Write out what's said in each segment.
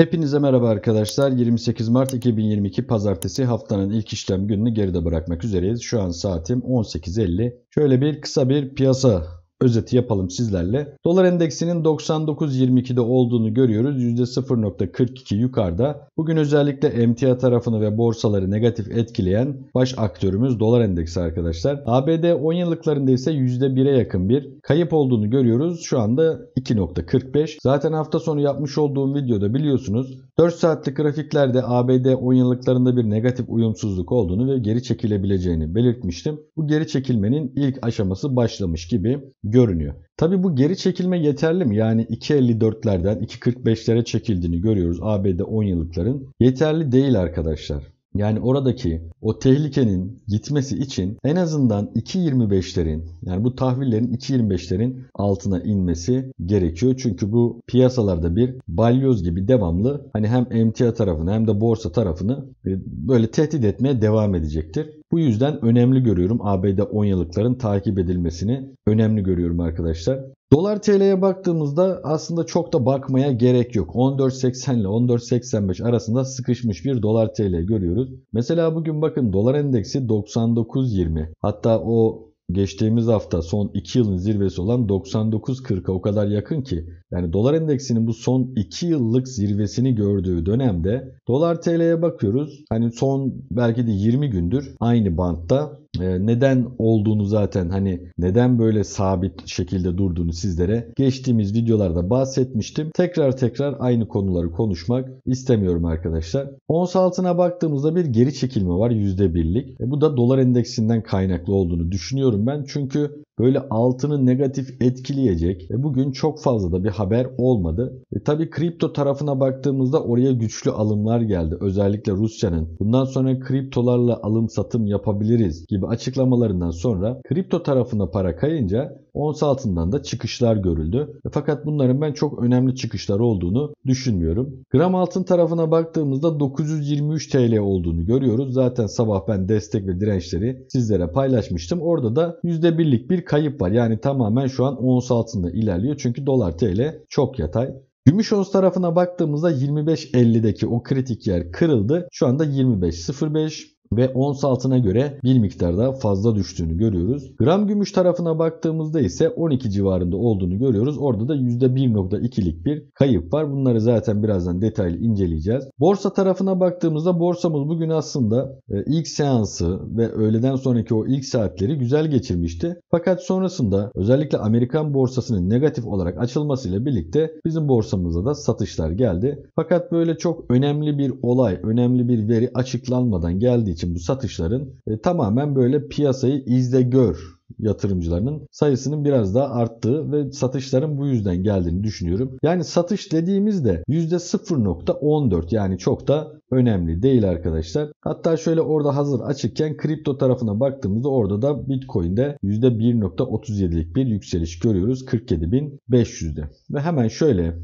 Hepinize merhaba arkadaşlar. 28 Mart 2022 Pazartesi haftanın ilk işlem gününü geride bırakmak üzereyiz. Şu an saatim 18.50. Şöyle bir kısa bir piyasa özeti yapalım sizlerle. Dolar endeksinin 99.22'de olduğunu görüyoruz. %0.42 yukarıda. Bugün özellikle emtia tarafını ve borsaları negatif etkileyen baş aktörümüz dolar endeksi arkadaşlar. ABD 10 yıllıklarında ise %1'e yakın bir kayıp olduğunu görüyoruz. Şu anda 2.45. Zaten hafta sonu yapmış olduğum videoda biliyorsunuz 4 saatlik grafiklerde ABD 10 yıllıklarında bir negatif uyumsuzluk olduğunu ve geri çekilebileceğini belirtmiştim. Bu geri çekilmenin ilk aşaması başlamış gibi görünüyor. Tabii bu geri çekilme yeterli mi? Yani 2.54'lerden 2.45'lere çekildiğini görüyoruz ABD 10 yıllıkların. Yeterli değil arkadaşlar. Yani oradaki o tehlikenin gitmesi için en azından 2.25'lerin yani bu tahvillerin 2.25'lerin altına inmesi gerekiyor. Çünkü bu piyasalarda bir balyoz gibi devamlı hani hem emtia tarafını hem de borsa tarafını böyle tehdit etmeye devam edecektir. Bu yüzden önemli görüyorum ABD 10 yıllıkların takip edilmesini önemli görüyorum arkadaşlar. Dolar TL'ye baktığımızda aslında çok da bakmaya gerek yok. 14.80 ile 14.85 arasında sıkışmış bir dolar TL görüyoruz. Mesela bugün bakın dolar endeksi 99.20. Hatta o geçtiğimiz hafta son 2 yılın zirvesi olan 99.40'a o kadar yakın ki yani dolar endeksinin bu son 2 yıllık zirvesini gördüğü dönemde dolar TL'ye bakıyoruz. Hani son belki de 20 gündür aynı bantta ee, neden olduğunu zaten hani neden böyle sabit şekilde durduğunu sizlere geçtiğimiz videolarda bahsetmiştim. Tekrar tekrar aynı konuları konuşmak istemiyorum arkadaşlar. Ons altına baktığımızda bir geri çekilme var %1'lik. E bu da dolar endeksinden kaynaklı olduğunu düşünüyorum ben. Çünkü böyle altını negatif etkileyecek. ve bugün çok fazla da bir haber olmadı. E tabi kripto tarafına baktığımızda oraya güçlü alımlar geldi. Özellikle Rusya'nın bundan sonra kriptolarla alım satım yapabiliriz gibi açıklamalarından sonra kripto tarafına para kayınca Ons altından da çıkışlar görüldü. E, fakat bunların ben çok önemli çıkışlar olduğunu düşünmüyorum. Gram altın tarafına baktığımızda 923 TL olduğunu görüyoruz. Zaten sabah ben destek ve dirençleri sizlere paylaşmıştım. Orada da %1'lik bir kayıp var. Yani tamamen şu an ons altında ilerliyor. Çünkü dolar TL çok yatay. Gümüş ons tarafına baktığımızda 25.50'deki o kritik yer kırıldı. Şu anda 25.05 ve ons altına göre bir miktar daha fazla düştüğünü görüyoruz. Gram gümüş tarafına baktığımızda ise 12 civarında olduğunu görüyoruz. Orada da %1.2'lik bir kayıp var. Bunları zaten birazdan detaylı inceleyeceğiz. Borsa tarafına baktığımızda borsamız bugün aslında e, ilk seansı ve öğleden sonraki o ilk saatleri güzel geçirmişti. Fakat sonrasında özellikle Amerikan borsasının negatif olarak açılmasıyla birlikte bizim borsamıza da satışlar geldi. Fakat böyle çok önemli bir olay, önemli bir veri açıklanmadan geldi için bu satışların e, tamamen böyle piyasayı izle gör yatırımcılarının sayısının biraz daha arttığı ve satışların bu yüzden geldiğini düşünüyorum. Yani satış dediğimizde %0.14 yani çok da önemli değil arkadaşlar. Hatta şöyle orada hazır açıkken kripto tarafına baktığımızda orada da Bitcoin'de %1.37'lik bir yükseliş görüyoruz 47.500'de. Ve hemen şöyle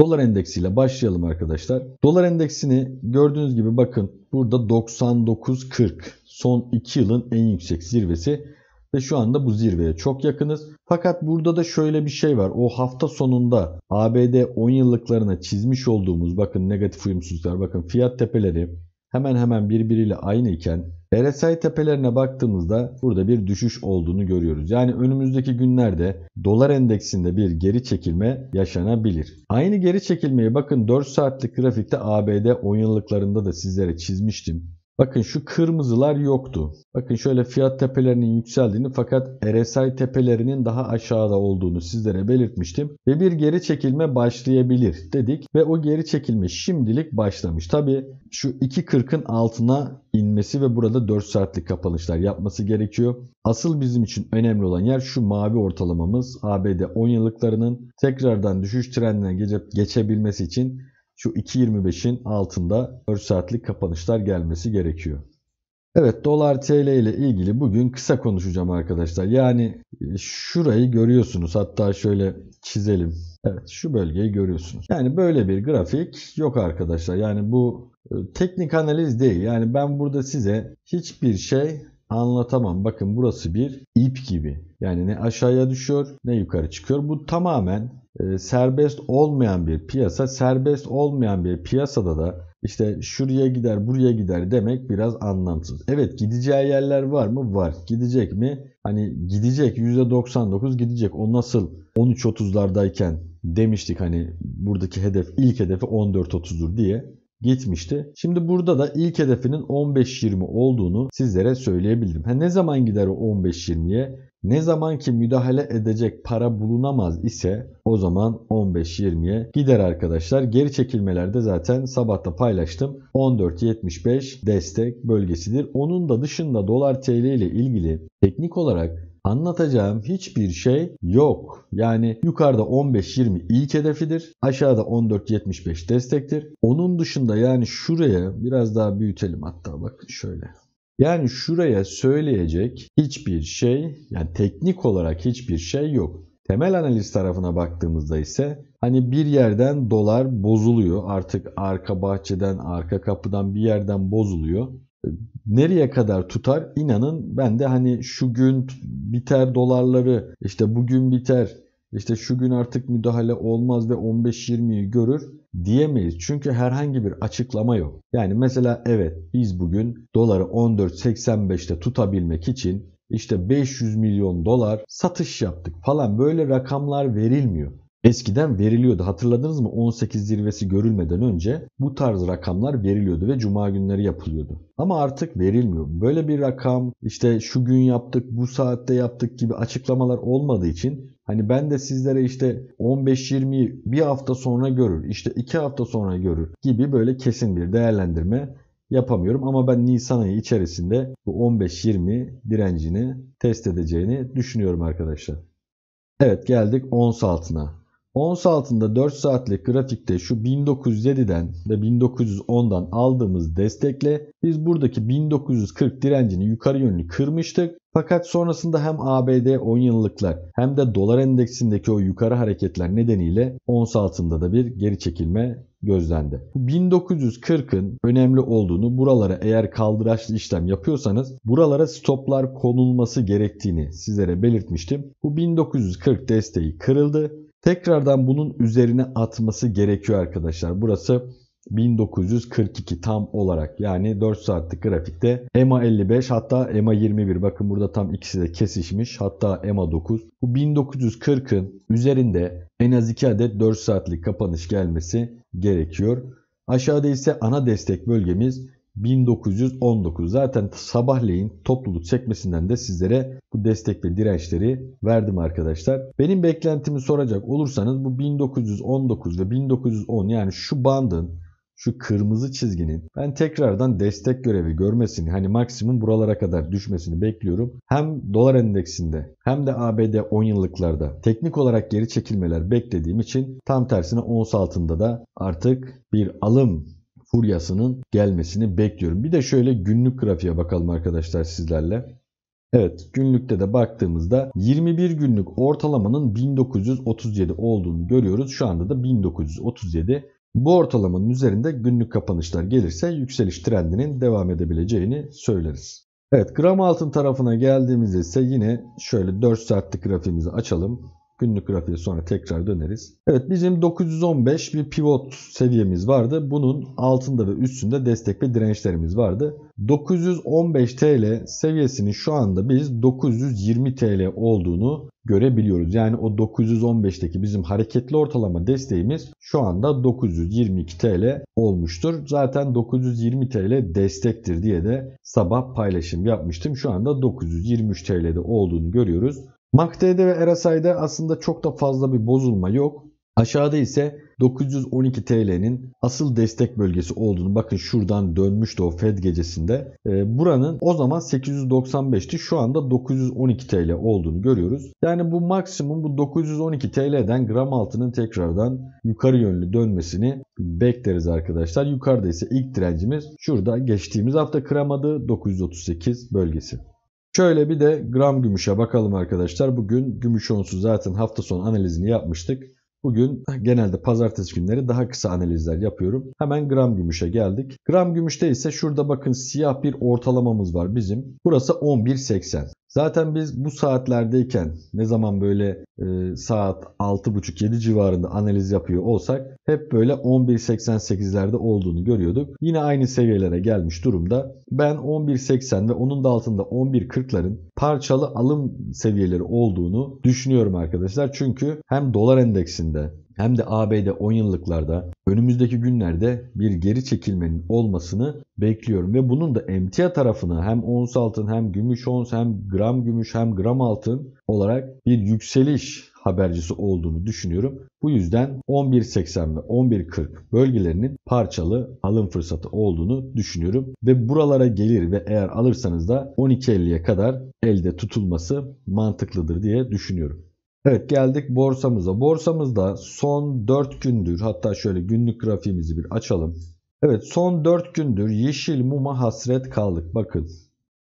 Dolar endeksiyle başlayalım arkadaşlar. Dolar endeksini gördüğünüz gibi bakın burada 99.40 son 2 yılın en yüksek zirvesi ve şu anda bu zirveye çok yakınız. Fakat burada da şöyle bir şey var. O hafta sonunda ABD 10 yıllıklarına çizmiş olduğumuz bakın negatif uyumsuzluklar, bakın fiyat tepeleri hemen hemen birbiriyle aynı iken RSI tepelerine baktığımızda burada bir düşüş olduğunu görüyoruz. Yani önümüzdeki günlerde dolar endeksinde bir geri çekilme yaşanabilir. Aynı geri çekilmeyi bakın 4 saatlik grafikte ABD 10 yıllıklarında da sizlere çizmiştim. Bakın şu kırmızılar yoktu. Bakın şöyle fiyat tepelerinin yükseldiğini fakat RSI tepelerinin daha aşağıda olduğunu sizlere belirtmiştim. Ve bir geri çekilme başlayabilir dedik ve o geri çekilme şimdilik başlamış. Tabi şu 2.40'ın altına inmesi ve burada 4 saatlik kapanışlar yapması gerekiyor. Asıl bizim için önemli olan yer şu mavi ortalamamız ABD 10 yıllıklarının tekrardan düşüş trendine geçebilmesi için şu 2.25'in altında 4 saatlik kapanışlar gelmesi gerekiyor. Evet dolar TL ile ilgili bugün kısa konuşacağım arkadaşlar. Yani e, şurayı görüyorsunuz. Hatta şöyle çizelim. Evet şu bölgeyi görüyorsunuz. Yani böyle bir grafik yok arkadaşlar. Yani bu e, teknik analiz değil. Yani ben burada size hiçbir şey anlatamam. Bakın burası bir ip gibi. Yani ne aşağıya düşüyor ne yukarı çıkıyor. Bu tamamen ee, serbest olmayan bir piyasa. Serbest olmayan bir piyasada da işte şuraya gider buraya gider demek biraz anlamsız. Evet gideceği yerler var mı? Var. Gidecek mi? Hani gidecek %99 gidecek. O nasıl 13.30'lardayken demiştik hani buradaki hedef ilk hedefi 14.30'dur diye gitmişti. Şimdi burada da ilk hedefinin 15-20 olduğunu sizlere söyleyebildim. Ha, ne zaman gider o 15-20'ye? Ne zaman ki müdahale edecek para bulunamaz ise o zaman 15-20'ye gider arkadaşlar. Geri çekilmelerde zaten sabahta paylaştım. 14.75 destek bölgesidir. Onun da dışında dolar TL ile ilgili teknik olarak anlatacağım hiçbir şey yok. Yani yukarıda 15-20 ilk hedefidir. Aşağıda 14-75 destektir. Onun dışında yani şuraya biraz daha büyütelim hatta bakın şöyle. Yani şuraya söyleyecek hiçbir şey yani teknik olarak hiçbir şey yok. Temel analiz tarafına baktığımızda ise hani bir yerden dolar bozuluyor. Artık arka bahçeden, arka kapıdan bir yerden bozuluyor. Nereye kadar tutar? İnanın ben de hani şu gün biter dolarları, işte bugün biter, işte şu gün artık müdahale olmaz ve 15-20'yi görür diyemeyiz. Çünkü herhangi bir açıklama yok. Yani mesela evet biz bugün doları 14.85'te tutabilmek için işte 500 milyon dolar satış yaptık falan böyle rakamlar verilmiyor. Eskiden veriliyordu. Hatırladınız mı? 18 zirvesi görülmeden önce bu tarz rakamlar veriliyordu ve cuma günleri yapılıyordu. Ama artık verilmiyor. Böyle bir rakam işte şu gün yaptık, bu saatte yaptık gibi açıklamalar olmadığı için Hani ben de sizlere işte 15-20'yi bir hafta sonra görür, işte iki hafta sonra görür gibi böyle kesin bir değerlendirme yapamıyorum. Ama ben Nisan ayı içerisinde bu 15-20 direncini test edeceğini düşünüyorum arkadaşlar. Evet geldik ons altına. Ons altında 4 saatlik grafikte şu 1907'den ve 1910'dan aldığımız destekle biz buradaki 1940 direncini yukarı yönlü kırmıştık. Fakat sonrasında hem ABD 10 yıllıklar hem de dolar endeksindeki o yukarı hareketler nedeniyle ons altında da bir geri çekilme gözlendi. 1940'ın önemli olduğunu buralara eğer kaldıraçlı işlem yapıyorsanız buralara stoplar konulması gerektiğini sizlere belirtmiştim. Bu 1940 desteği kırıldı Tekrardan bunun üzerine atması gerekiyor arkadaşlar. Burası 1942 tam olarak yani 4 saatlik grafikte EMA 55 hatta EMA 21 bakın burada tam ikisi de kesişmiş hatta EMA 9 bu 1940'ın üzerinde en az 2 adet 4 saatlik kapanış gelmesi gerekiyor. Aşağıda ise ana destek bölgemiz 1919. Zaten sabahleyin topluluk çekmesinden de sizlere bu destek ve dirençleri verdim arkadaşlar. Benim beklentimi soracak olursanız bu 1919 ve 1910 yani şu bandın şu kırmızı çizginin ben tekrardan destek görevi görmesini hani maksimum buralara kadar düşmesini bekliyorum. Hem dolar endeksinde hem de ABD 10 yıllıklarda teknik olarak geri çekilmeler beklediğim için tam tersine ons altında da artık bir alım furyasının gelmesini bekliyorum. Bir de şöyle günlük grafiğe bakalım arkadaşlar sizlerle. Evet günlükte de baktığımızda 21 günlük ortalamanın 1937 olduğunu görüyoruz. Şu anda da 1937. Bu ortalamanın üzerinde günlük kapanışlar gelirse yükseliş trendinin devam edebileceğini söyleriz. Evet gram altın tarafına geldiğimizde ise yine şöyle 4 saatlik grafiğimizi açalım. Günlük grafiğe sonra tekrar döneriz. Evet bizim 915 bir pivot seviyemiz vardı. Bunun altında ve üstünde destek ve dirençlerimiz vardı. 915 TL seviyesinin şu anda biz 920 TL olduğunu görebiliyoruz. Yani o 915'teki bizim hareketli ortalama desteğimiz şu anda 922 TL olmuştur. Zaten 920 TL destektir diye de sabah paylaşım yapmıştım. Şu anda 923 TL'de olduğunu görüyoruz. MACD'de ve RSI'de aslında çok da fazla bir bozulma yok. Aşağıda ise 912 TL'nin asıl destek bölgesi olduğunu bakın şuradan dönmüştü o Fed gecesinde. E, buranın o zaman 895'ti şu anda 912 TL olduğunu görüyoruz. Yani bu maksimum bu 912 TL'den gram altının tekrardan yukarı yönlü dönmesini bekleriz arkadaşlar. Yukarıda ise ilk direncimiz şurada geçtiğimiz hafta kıramadı 938 bölgesi. Şöyle bir de gram gümüşe bakalım arkadaşlar. Bugün gümüş onsu zaten hafta sonu analizini yapmıştık. Bugün genelde pazartesi günleri daha kısa analizler yapıyorum. Hemen gram gümüşe geldik. Gram gümüşte ise şurada bakın siyah bir ortalamamız var bizim. Burası 11.80. Zaten biz bu saatlerdeyken ne zaman böyle e, saat 6.30-7 civarında analiz yapıyor olsak hep böyle 11.88'lerde olduğunu görüyorduk. Yine aynı seviyelere gelmiş durumda. Ben 11.80 ve onun da altında 11.40'ların parçalı alım seviyeleri olduğunu düşünüyorum arkadaşlar. Çünkü hem dolar endeksinde hem de ABD 10 yıllıklarda önümüzdeki günlerde bir geri çekilmenin olmasını bekliyorum. Ve bunun da emtia tarafına hem ons altın hem gümüş ons hem gram gümüş hem gram altın olarak bir yükseliş habercisi olduğunu düşünüyorum. Bu yüzden 11.80 ve 11.40 bölgelerinin parçalı alım fırsatı olduğunu düşünüyorum. Ve buralara gelir ve eğer alırsanız da 12.50'ye kadar elde tutulması mantıklıdır diye düşünüyorum. Evet geldik borsamıza. Borsamızda son 4 gündür hatta şöyle günlük grafiğimizi bir açalım. Evet son 4 gündür yeşil muma hasret kaldık. Bakın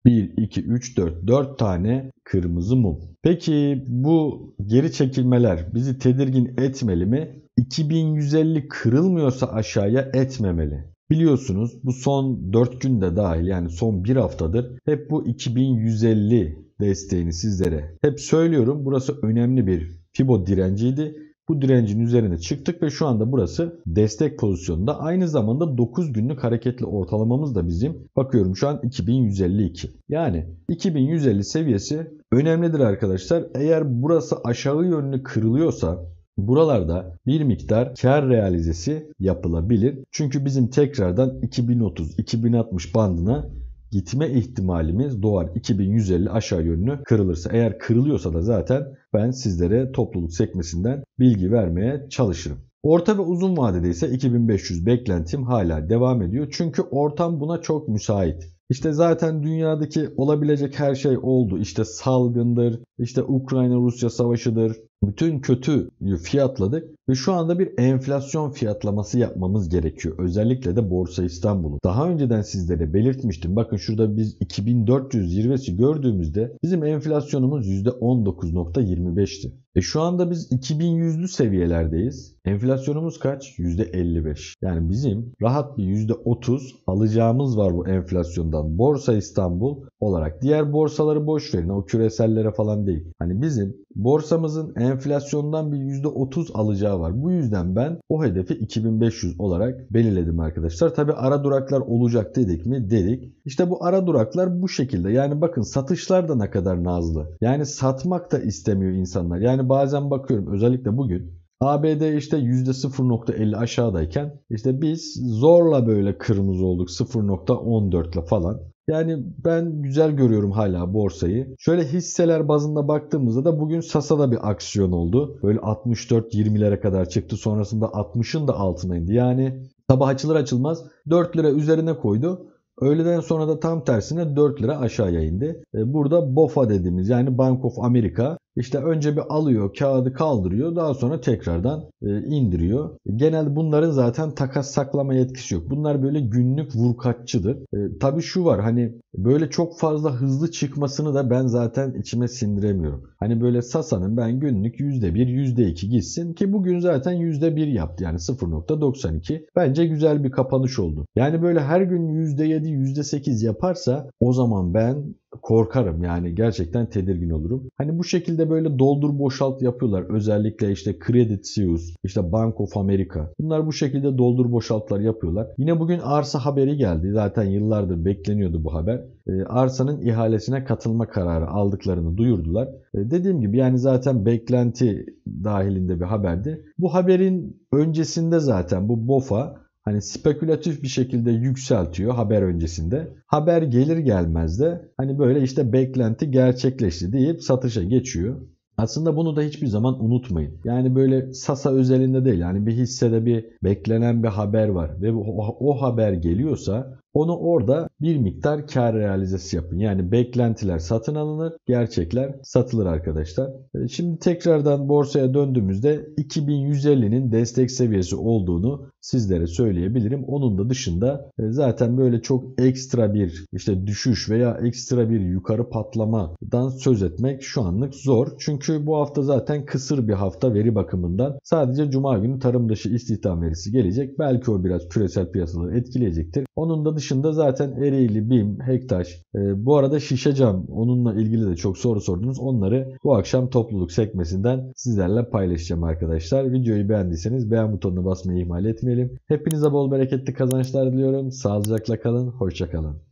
1, 2, 3, 4, 4 tane kırmızı mum. Peki bu geri çekilmeler bizi tedirgin etmeli mi? 2150 kırılmıyorsa aşağıya etmemeli. Biliyorsunuz bu son 4 günde dahil yani son 1 haftadır hep bu 2150 desteğini sizlere hep söylüyorum. Burası önemli bir Fibo direnciydi. Bu direncin üzerine çıktık ve şu anda burası destek pozisyonunda. Aynı zamanda 9 günlük hareketli ortalamamız da bizim. Bakıyorum şu an 2152. Yani 2150 seviyesi önemlidir arkadaşlar. Eğer burası aşağı yönlü kırılıyorsa Buralarda bir miktar kar realizesi yapılabilir. Çünkü bizim tekrardan 2030-2060 bandına gitme ihtimalimiz doğar. 2150 aşağı yönlü kırılırsa. Eğer kırılıyorsa da zaten ben sizlere topluluk sekmesinden bilgi vermeye çalışırım. Orta ve uzun vadede ise 2500 beklentim hala devam ediyor. Çünkü ortam buna çok müsait. İşte zaten dünyadaki olabilecek her şey oldu. İşte salgındır, işte Ukrayna-Rusya savaşıdır, bütün kötü fiyatladık ve şu anda bir enflasyon fiyatlaması yapmamız gerekiyor. Özellikle de Borsa İstanbul'u. Daha önceden sizlere belirtmiştim. Bakın şurada biz 2400 zirvesi gördüğümüzde bizim enflasyonumuz %19.25'ti. E şu anda biz 2100'lü seviyelerdeyiz. Enflasyonumuz kaç? %55. Yani bizim rahat bir %30 alacağımız var bu enflasyondan. Borsa İstanbul olarak. Diğer borsaları boş verin. O küresellere falan değil. Hani bizim borsamızın en enflasyondan bir %30 alacağı var. Bu yüzden ben o hedefi 2500 olarak belirledim arkadaşlar. Tabi ara duraklar olacak dedik mi? Dedik. İşte bu ara duraklar bu şekilde. Yani bakın satışlar da ne kadar nazlı. Yani satmak da istemiyor insanlar. Yani bazen bakıyorum özellikle bugün ABD işte %0.50 aşağıdayken işte biz zorla böyle kırmızı olduk 0.14 ile falan. Yani ben güzel görüyorum hala borsayı. Şöyle hisseler bazında baktığımızda da bugün Sasa'da bir aksiyon oldu. Böyle 64-20'lere kadar çıktı. Sonrasında 60'ın da altına indi. Yani sabah açılır açılmaz 4 lira üzerine koydu. Öğleden sonra da tam tersine 4 lira aşağıya indi. E, burada BOFA dediğimiz yani Bank of America işte önce bir alıyor, kağıdı kaldırıyor. Daha sonra tekrardan e, indiriyor. Genel bunların zaten takas saklama yetkisi yok. Bunlar böyle günlük vurkaççıdır. E, tabii şu var hani böyle çok fazla hızlı çıkmasını da ben zaten içime sindiremiyorum. Hani böyle Sasa'nın ben günlük %1, %2 gitsin ki bugün zaten %1 yaptı yani 0.92. Bence güzel bir kapanış oldu. Yani böyle her gün %7, %8 yaparsa o zaman ben korkarım yani gerçekten tedirgin olurum. Hani bu şekilde böyle doldur boşalt yapıyorlar. Özellikle işte Credit Suisse, işte Bank of America. Bunlar bu şekilde doldur boşaltlar yapıyorlar. Yine bugün arsa haberi geldi. Zaten yıllardır bekleniyordu bu haber. Ee, arsanın ihalesine katılma kararı aldıklarını duyurdular. Ee, dediğim gibi yani zaten beklenti dahilinde bir haberdi. Bu haberin öncesinde zaten bu BOFA hani spekülatif bir şekilde yükseltiyor haber öncesinde. Haber gelir gelmez de hani böyle işte beklenti gerçekleşti deyip satışa geçiyor. Aslında bunu da hiçbir zaman unutmayın. Yani böyle Sasa özelinde değil. Yani bir hissede bir beklenen bir haber var ve o, o haber geliyorsa onu orada bir miktar kar realizesi yapın. Yani beklentiler satın alınır, gerçekler satılır arkadaşlar. Ee, şimdi tekrardan borsaya döndüğümüzde 2150'nin destek seviyesi olduğunu sizlere söyleyebilirim. Onun da dışında e, zaten böyle çok ekstra bir işte düşüş veya ekstra bir yukarı patlamadan söz etmek şu anlık zor. Çünkü bu hafta zaten kısır bir hafta veri bakımından. Sadece cuma günü tarım dışı istihdam verisi gelecek. Belki o biraz küresel piyasaları etkileyecektir. Onun da dışında dışında zaten Ereğli, bim Hektaş, e, bu arada şişe cam onunla ilgili de çok soru sordunuz. Onları bu akşam topluluk sekmesinden sizlerle paylaşacağım arkadaşlar. Videoyu beğendiyseniz beğen butonuna basmayı ihmal etmeyelim. Hepinize bol bereketli kazançlar diliyorum. Sağlıcakla kalın, hoşça kalın.